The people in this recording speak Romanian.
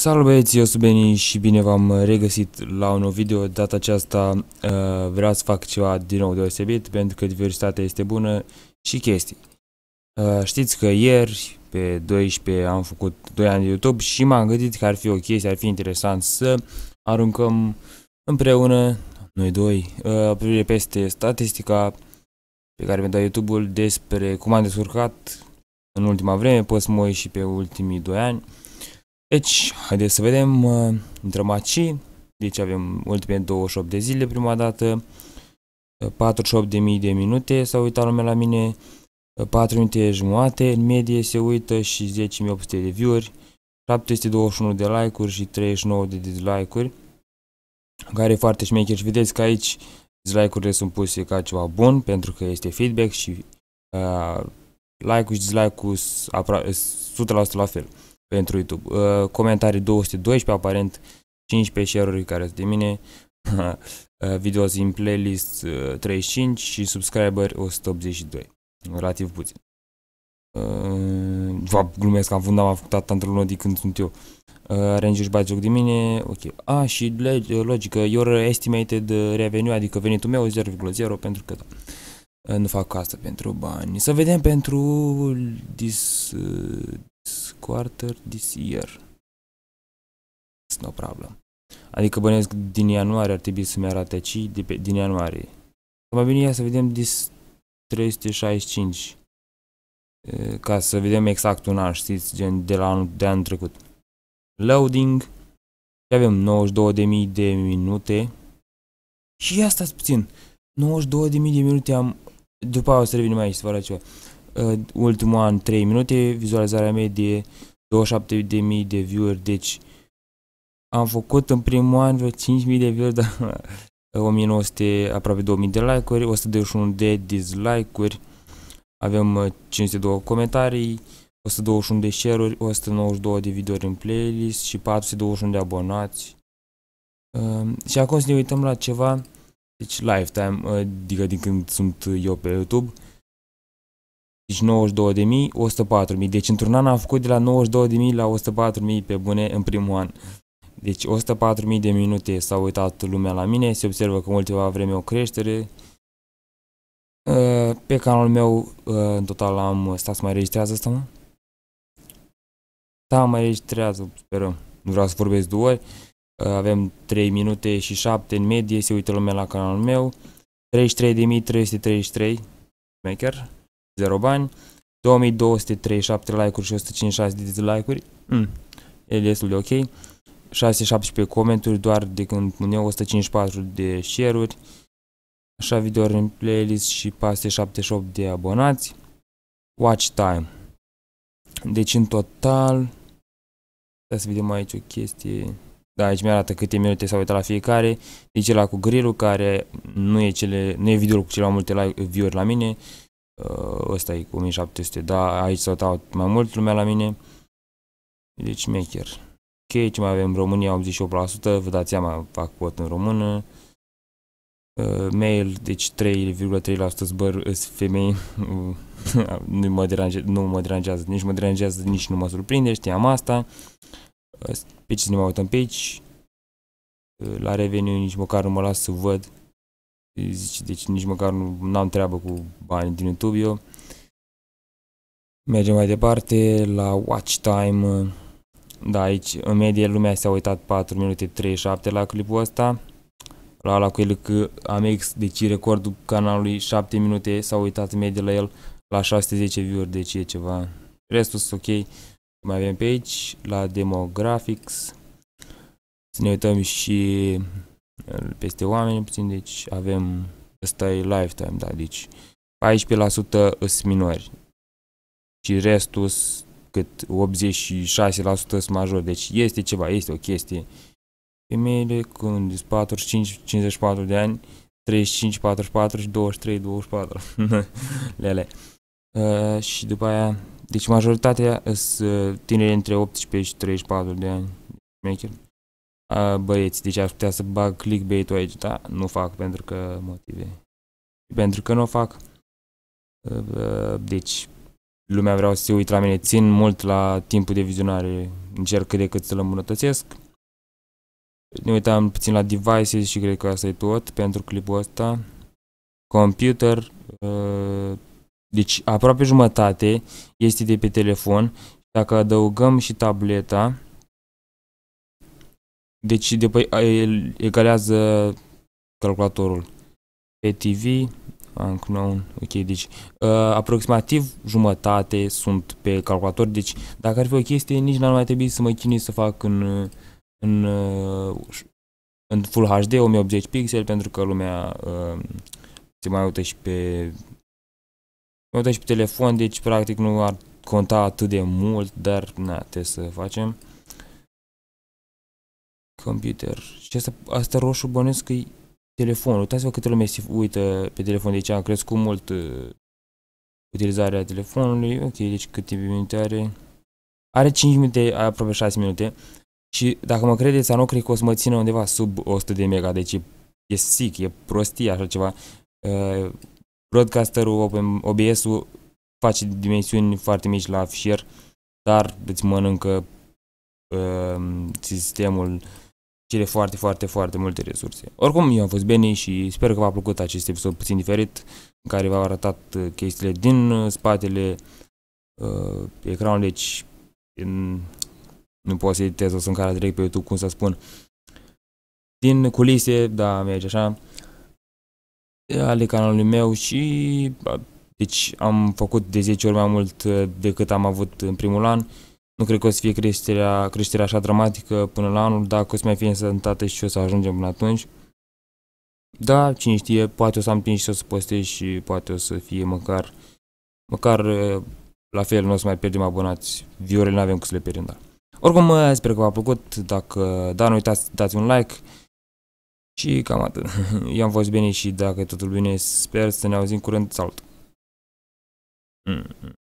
Salut băieți, eu sunt Beni și bine v-am regăsit la un nou video. Data aceasta uh, vreau să fac ceva din nou deosebit pentru că diversitatea este bună și chestii. Uh, știți că ieri, pe 12, am făcut 2 ani de YouTube și m-am gândit că ar fi o chestie, ar fi interesant să aruncăm împreună, noi doi, uh, privire peste statistica pe care mi-a dat YouTube-ul despre cum am descurcat în ultima vreme, poți să mă și pe ultimii 2 ani deci, haideți să vedem, uh, intrăm aici, deci avem ultimele 28 de zile prima dată, 48.000 uh, de minute s-a uitat lumea la mine, 4 uh, minute jumate în medie se uită și 10.800 de view-uri, 721 de like-uri și 39 de dislike-uri, care e foarte șmecher și vedeți că aici dislike-urile sunt puse ca ceva bun pentru că este feedback și uh, like-ul și dislike-ul 100% la fel pentru YouTube. Uh, comentarii 212, aparent 15 share-uri care sunt de mine, uh, videos în playlist 35 uh, și subscriberi 182. Relativ puțin. Uh, fapt, glumesc, am fundat, am făcut atât într-o lună de când sunt eu. Uh, Ranger își joc de mine, ok. A, ah, și logică, uh, your estimated revenue, adică venitul meu 0,0 pentru că da. Uh, nu fac asta pentru bani. Să vedem pentru dis, uh, quarter this year. It's no problem. Adică bănesc din ianuarie ar trebui să-mi arate aici, de pe, din ianuarie. Mai bine ia să vedem this 365 ca să vedem exact un an, știți, gen de la anul, de anul trecut. Loading și avem 92.000 de minute și asta puțin. 92.000 de minute am după aia o să revenim aici să vă arăt ceva. Uh, ultimul an 3 minute, vizualizarea mea de 27.000 de view-uri, deci am făcut în primul an vreo 5.000 de view-uri, dar 1900, aproape 2000 de like-uri, 121 de dislike-uri, avem 502 uh, comentarii, 121 de share-uri, 192 de videouri în playlist și 421 de abonați. Uh, și acum să ne uităm la ceva, deci lifetime, uh, adică din când sunt eu pe YouTube. Deci 92.000, 104.000. Deci într-un an am făcut de la 92.000 la 104.000 pe bune în primul an. Deci 104.000 de minute s-a uitat lumea la mine, se observă că ultima vreme o creștere. Uh, pe canalul meu uh, în total am... Uh, să mai registrează asta, mă? Da, mai registrează, sperăm. Nu vreau să vorbesc două ori. Avem 3 minute și 7 în medie, se uită lumea la canalul meu. 33.333 maker 0 bani, 2237 like-uri și 156 de dislike-uri. Mm. E destul de ok. 617 comenturi doar de când pun eu, 154 de share-uri, așa video în playlist și 478 de abonați. Watch time. Deci în total, da să vedem aici o chestie, da, aici mi-arată câte minute s-au uitat la fiecare, deci la cu grilul care nu e, cele, nu e videoul cu cele mai multe like, view-uri la mine, Uh, ăsta e cu 1700, da, aici s-a dat mai mult lumea la mine. Deci maker. Ok, ce mai avem? România 88%, vă dați seama, fac vot în română. Uh, mail, deci 3,3% femei, nu, mă deranje, nu mă deranjează, nici mă deranjează, nici nu mă surprinde, știam asta. Uh, pe ce să ne mai uităm pe aici? Uh, la reveniu nici măcar nu mă las să văd Zice, deci nici măcar nu am treabă cu bani din YouTube eu. Mergem mai departe la watch time. Da, aici în medie lumea s-a uitat 4 minute 37 la clipul ăsta. La ala cu el că am ex. deci recordul canalului 7 minute s-a uitat în medie la el la 610 view-uri, deci e ceva. Restul sunt ok. Mai avem pe aici la demographics. Să ne uităm și peste oameni puțin, deci avem, ăsta e lifetime, da, deci 14% sunt minori și restul cât 86% sunt majori, deci este ceva, este o chestie. Femeile când 45, 54 de ani, 35, 44 și 23, 24, lele. Uh, și după aia, deci majoritatea sunt uh, tineri între 18 și 34 de ani. Maker a, băieți, deci aș putea să bag clickbait-ul aici, dar nu fac pentru că motive. Pentru că nu o fac. Deci, lumea vreau să se uite la mine. Țin mult la timpul de vizionare. Încerc cât de cât să-l îmbunătățesc. Ne uitam puțin la devices și cred că asta e tot pentru clipul ăsta. Computer. Deci aproape jumătate este de pe telefon. Dacă adăugăm și tableta, deci de pe, egalează calculatorul PTV, unknown, ok, deci uh, aproximativ jumătate sunt pe calculator, deci dacă ar fi o chestie, nici n-ar mai trebui să mă chinui să fac în, în, ă, în Full HD 1080 pixel, pentru că lumea uh, se mai uită și pe mai uită și pe telefon, deci practic nu ar conta atât de mult, dar na, trebuie să facem computer. Și asta, asta roșu bănesc că telefonul. Uitați-vă câte lume se uită pe telefon. Deci am crescut mult uh, utilizarea telefonului. Ok, deci câte minute are? Are 5 minute, aproape 6 minute. Și dacă mă credeți, nu cred că o să mă țină undeva sub 100 de mega. Deci e, e sick, e prostie așa ceva. Uh, broadcasterul, OBS-ul face dimensiuni foarte mici la fișier, dar îți mănâncă uh, sistemul uh, cere foarte, foarte, foarte multe resurse. Oricum, eu am fost Beni și sper că v-a plăcut acest episod puțin diferit, în care v-am arătat uh, chestiile din uh, spatele uh, ecranului, deci în, nu pot să editez, o să încarc direct pe YouTube, cum să spun, din culise, da, merge așa, ale canalului meu și deci am făcut de 10 ori mai mult uh, decât am avut în primul an nu cred că o să fie creșterea, creșterea așa dramatică până la anul, dacă o să mai fie însănătate și o să ajungem până atunci. Da, cine știe, poate o să am timp și o să postez și poate o să fie măcar, măcar la fel nu o să mai pierdem abonați. Viorele nu avem cum să le pierdem, da. Oricum, sper că v-a plăcut. Dacă da, nu uitați, dați un like. Și cam atât. Eu am fost bine și dacă e totul bine, sper să ne auzim curând. Salut! Mm-hmm.